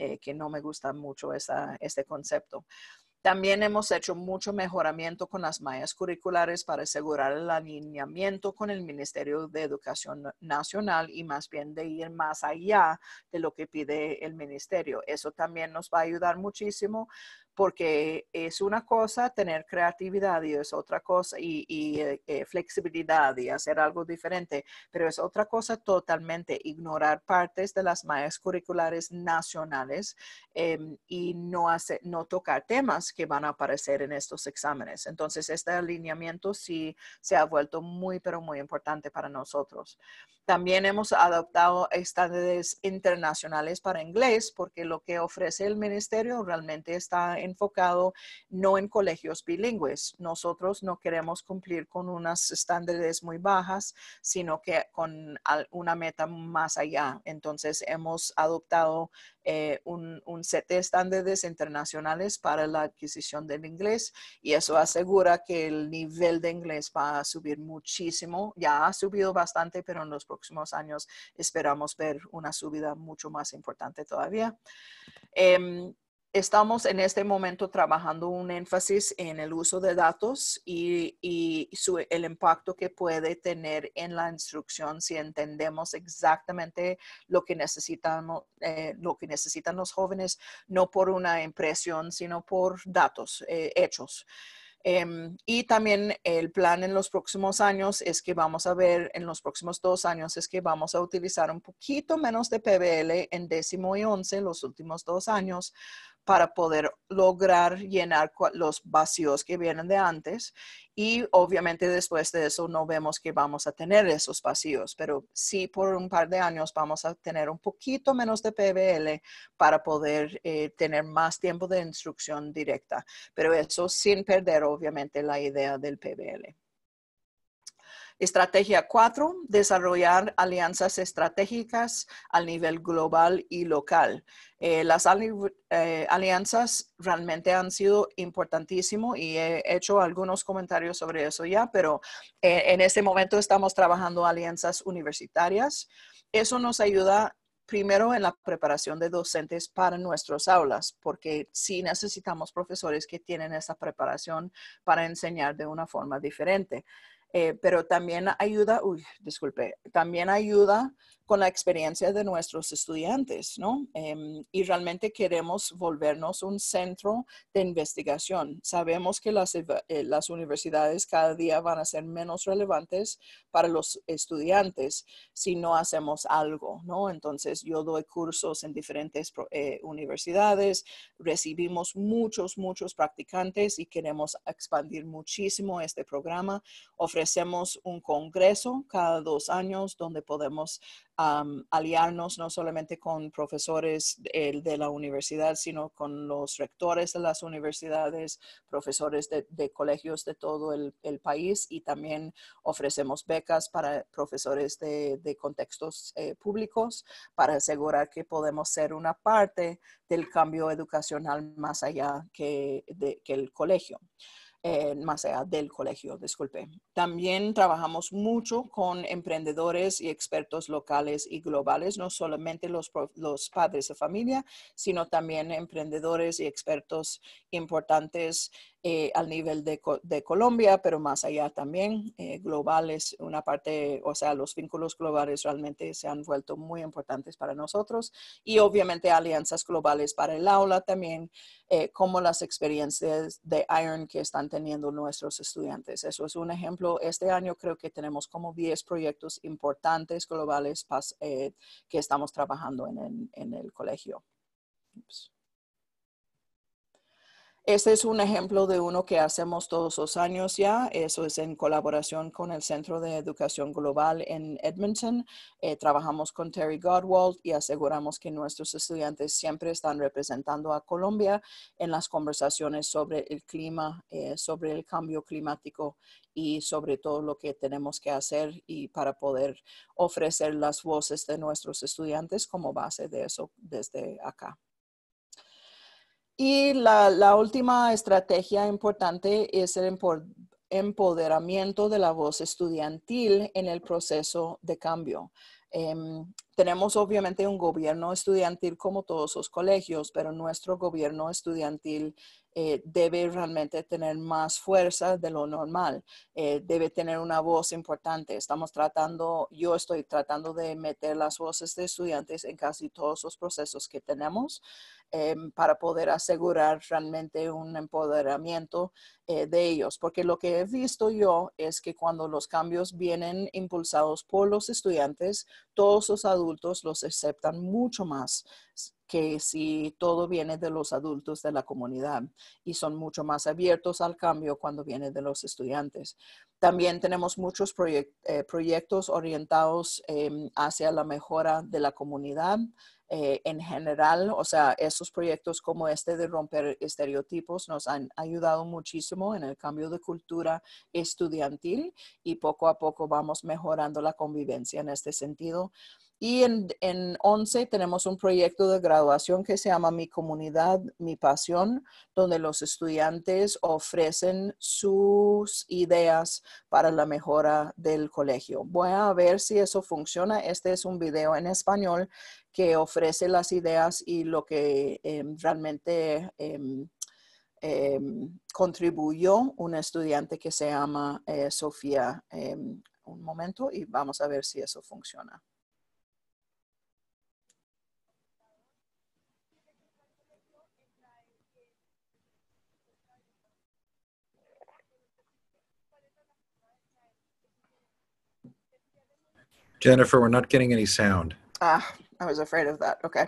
[SPEAKER 1] Eh, que no me gusta mucho este concepto. También hemos hecho mucho mejoramiento con las mallas curriculares para asegurar el alineamiento con el Ministerio de Educación Nacional y más bien de ir más allá de lo que pide el ministerio. Eso también nos va a ayudar muchísimo porque es una cosa tener creatividad y es otra cosa y, eh, eh, flexibilidad y hacer algo diferente, pero es otra cosa totalmente ignorar partes de las mallas curriculares nacionales em, y no, hace, no tocar temas que van a aparecer en estos exámenes. Entonces, este alineamiento sí se ha vuelto muy, pero muy importante para nosotros. También hemos adoptado estándares internacionales para inglés porque lo que ofrece el ministerio realmente está enfocado no en colegios bilingües. Nosotros no queremos cumplir con unas estándares muy bajas, sino que con una meta más allá. Entonces hemos adoptado eh, un, set de estándares internacionales para la adquisición del inglés y eso asegura que el nivel de inglés va a subir muchísimo. Ya ha subido bastante, pero en los próximos años esperamos ver una subida mucho más importante todavía. Em, Estamos en este momento trabajando un énfasis en el uso de datos y, el impacto que puede tener en la instrucción si entendemos exactamente lo que, necesitan, eh, lo que necesitan los jóvenes, no por una impresión, sino por datos, eh, hechos. Em, y también el plan en los próximos años es que vamos a ver, en los próximos dos años, es que vamos a utilizar un poquito menos de PBL en décimo y once, los últimos dos años, para poder lograr llenar los vacíos que vienen de antes. Y obviamente después de eso no vemos que vamos a tener esos vacíos, pero sí por un par de años vamos a tener un poquito menos de PBL para poder eh, tener más tiempo de instrucción directa, pero eso sin perder obviamente la idea del PBL. Estrategia 4, desarrollar alianzas estratégicas al nivel global y local. Eh, las eh, alianzas realmente han sido importantísimo y he hecho algunos comentarios sobre eso ya, pero eh, en este momento estamos trabajando alianzas universitarias. Eso nos ayuda primero en la preparación de docentes para nuestras aulas, porque sí necesitamos profesores que tienen esa preparación para enseñar de una forma diferente. Eh, pero también ayuda, uy, disculpe, también ayuda con la experiencia de nuestros estudiantes, ¿no? Em, y realmente queremos volvernos un centro de investigación. Sabemos que eh, las, universidades cada día van a ser menos relevantes para los estudiantes si no hacemos algo, ¿no? Entonces, yo doy cursos en diferentes eh, universidades, recibimos muchos, muchos practicantes y queremos expandir muchísimo este programa. Ofrecemos un congreso cada dos años donde podemos aliarnos no solamente con profesores de, la universidad, sino con los rectores de las universidades, profesores de, colegios de todo el, país y también ofrecemos becas para profesores de, contextos eh, públicos para asegurar que podemos ser una parte del cambio educacional más allá que el colegio más allá del colegio, disculpe. También trabajamos mucho con emprendedores y expertos locales y globales, no solamente los, los padres de familia, sino también emprendedores y expertos importantes eh, al nivel de, de, Colombia, pero más allá también. Eh, globales, una parte, o sea, los vínculos globales realmente se han vuelto muy importantes para nosotros y obviamente alianzas globales para el aula también, eh, como las experiencias de IRON que están teniendo nuestros estudiantes. Eso es un ejemplo. Este año creo que tenemos como 10 proyectos importantes globales que estamos trabajando en el, colegio. Pues, este es un ejemplo de uno que hacemos todos los años ya. Eso es en colaboración con el Centro de Educación Global en Edmonton. Eh, trabajamos con Terry Godwald y aseguramos que nuestros estudiantes siempre están representando a Colombia en las conversaciones sobre el clima, eh, sobre el cambio climático y sobre todo lo que tenemos que hacer y para poder ofrecer las voces de nuestros estudiantes como base de eso desde acá. Y la, última estrategia importante es el empoderamiento de la voz estudiantil en el proceso de cambio. Em, tenemos obviamente un gobierno estudiantil como todos los colegios, pero nuestro gobierno estudiantil eh, debe realmente tener más fuerza de lo normal, eh, debe tener una voz importante. Estamos tratando, yo estoy tratando de meter las voces de estudiantes en casi todos los procesos que tenemos em, para poder asegurar realmente un empoderamiento eh, de ellos, porque lo que he visto yo es que cuando los cambios vienen impulsados por los estudiantes, todos los adultos los aceptan mucho más que si todo viene de los adultos de la comunidad y son mucho más abiertos al cambio cuando viene de los estudiantes. También tenemos muchos eh, proyectos orientados em, hacia la mejora de la comunidad eh, en general. O sea, esos proyectos como este de romper estereotipos nos han ayudado muchísimo en el cambio de cultura estudiantil y poco a poco vamos mejorando la convivencia en este sentido. Y en, en 11 tenemos un proyecto de graduación que se llama Mi comunidad, mi pasión, donde los estudiantes ofrecen sus ideas para la mejora del colegio. Voy a ver si eso funciona. Este es un video en español que ofrece las ideas y lo que em, realmente... Em, em, contribuyó un estudiante que se llama eh, Sofía. un momento y vamos a ver si eso funciona. Jennifer, we're not getting any sound. Ah, I was afraid of that. Okay.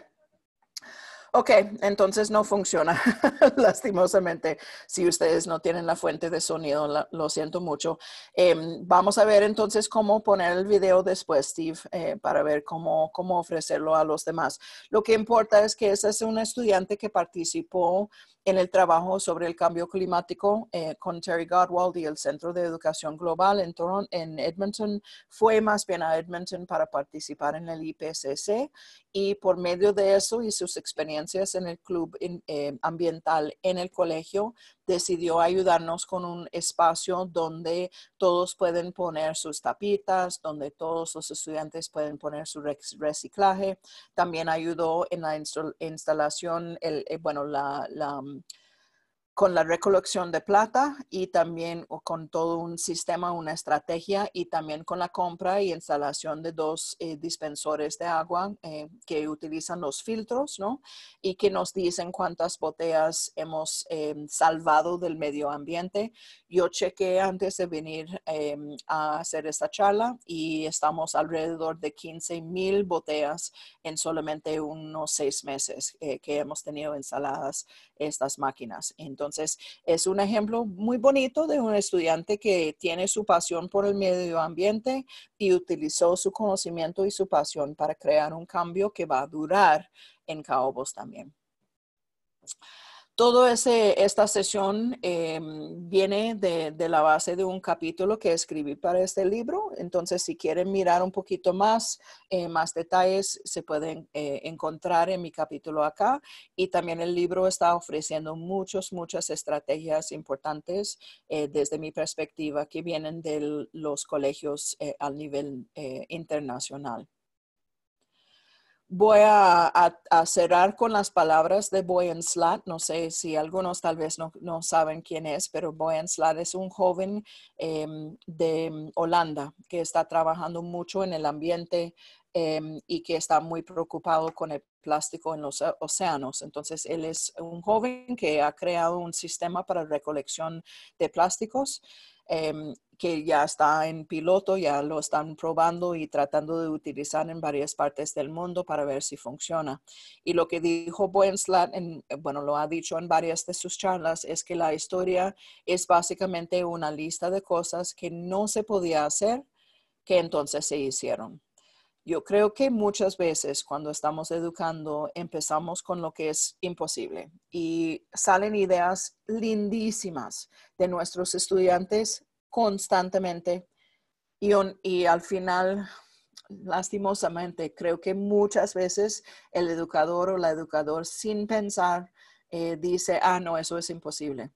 [SPEAKER 1] Ok, entonces no funciona, lastimosamente, si ustedes no tienen la fuente de sonido, lo siento mucho. Em, vamos a ver entonces cómo poner el video después, Steve, eh, para ver cómo, ofrecerlo a los demás. Lo que importa es que esta es una estudiante que participó en el trabajo sobre el cambio climático eh, con Terry Godwald y el Centro de Educación Global en, Toronto, en Edmonton. Fue más bien a Edmonton para participar en el IPCC y por medio de eso y sus experiencias en el club eh, ambiental en el colegio, decidió ayudarnos con un espacio donde todos pueden poner sus tapitas, donde todos los estudiantes pueden poner su reciclaje. También ayudó en la instalación, eh, bueno, la mm, con la recolección de plata y también con todo un sistema, una estrategia y también con la compra y instalación de dos eh, dispensores de agua eh, que utilizan los filtros, ¿no? Y que nos dicen cuántas botellas hemos em, salvado del medio ambiente. Yo chequé antes de venir em, a hacer esta charla y estamos alrededor de 15 mil botellas en solamente unos seis meses eh, que hemos tenido instaladas estas máquinas. Entonces, entonces, es un ejemplo muy bonito de un estudiante que tiene su pasión por el medio ambiente y utilizó su conocimiento y su pasión para crear un cambio que va a durar en Caobos también. Todo esta sesión eh, viene de, la base de un capítulo que escribí para este libro, entonces si quieren mirar un poquito más, eh, más detalles se pueden eh, encontrar en mi capítulo acá y también el libro está ofreciendo muchas, muchas estrategias importantes desde mi perspectiva que vienen de los colegios al nivel internacional voy a, cerrar con las palabras de Boyan Slat. No sé si algunos tal vez no, saben quién es, pero Boyan Slat es un joven em, de em, Holanda que está trabajando mucho en el ambiente em, y que está muy preocupado con el plástico en los eh, océanos. Entonces, él es un joven que ha creado un sistema para recolección de plásticos que ya está en piloto, ya lo están probando y tratando de utilizar en varias partes del mundo para ver si funciona. Y lo que dijo Buenslat, en, eh, bueno, lo ha dicho en varias de sus charlas, es que la historia es básicamente una lista de cosas que no se podía hacer, que entonces se hicieron. Yo creo que muchas veces cuando estamos educando empezamos con lo que es imposible y salen ideas lindísimas de nuestros estudiantes constantemente. Y, al final, lastimosamente, creo que muchas veces el educador o la educador sin pensar eh, dice, ah, no, eso es imposible.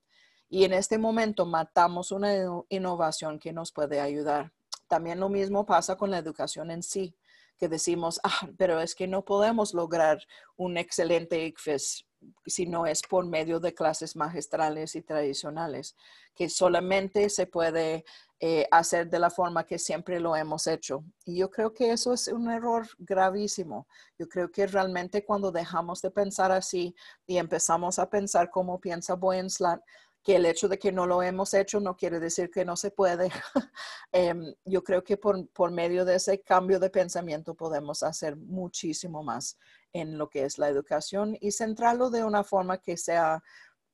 [SPEAKER 1] Y en este momento matamos una innovación que nos puede ayudar. También lo mismo pasa con la educación en sí que decimos, ah, pero es que no podemos lograr un excelente ICFES si no es por medio de clases magistrales y tradicionales, que solamente se puede eh, hacer de la forma que siempre lo hemos hecho. Y yo creo que eso es un error gravísimo. Yo creo que realmente cuando dejamos de pensar así y empezamos a pensar como piensa Boyenslat, que el hecho de que no lo hemos hecho no quiere decir que no se puede. Em, yo creo que por, por, medio de ese cambio de pensamiento podemos hacer muchísimo más en lo que es la educación y centrarlo de una forma que sea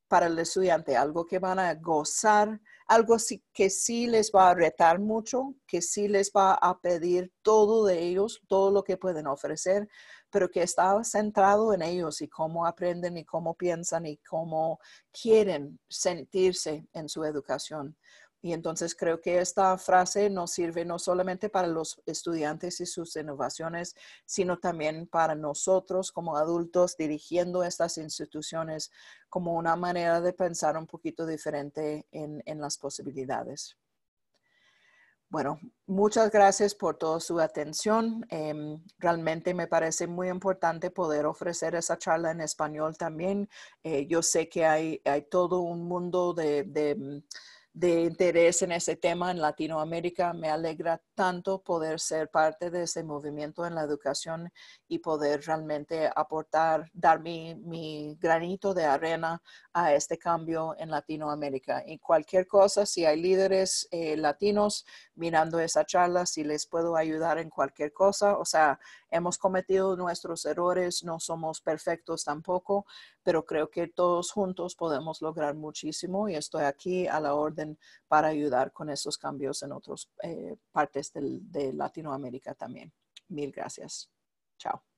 [SPEAKER 1] para el estudiante, algo que van a gozar, algo que sí les va a retar mucho, que sí les va a pedir todo de ellos, todo lo que pueden ofrecer, pero que está centrado en ellos y cómo aprenden y cómo piensan y cómo quieren sentirse en su educación. Y entonces creo que esta frase nos sirve no solamente para los estudiantes y sus innovaciones, sino también para nosotros como adultos dirigiendo estas instituciones como una manera de pensar un poquito diferente en, en las posibilidades. Bueno, muchas gracias por toda su atención. Em, realmente me parece muy importante poder ofrecer esa charla en español también. Eh, yo sé que hay, todo un mundo de, mm, de, interés en ese tema en Latinoamérica. Me alegra tanto poder ser parte de ese movimiento en la educación y poder realmente aportar, dar mi granito de arena a este cambio en Latinoamérica. Y cualquier cosa, si hay líderes eh, latinos mirando esa charla, si les puedo ayudar en cualquier cosa, o sea, hemos cometido nuestros errores, no somos perfectos tampoco, pero creo que todos juntos podemos lograr muchísimo y estoy aquí a la orden para ayudar con esos cambios en otras eh, partes de Latinoamérica también. Mil gracias. Chao.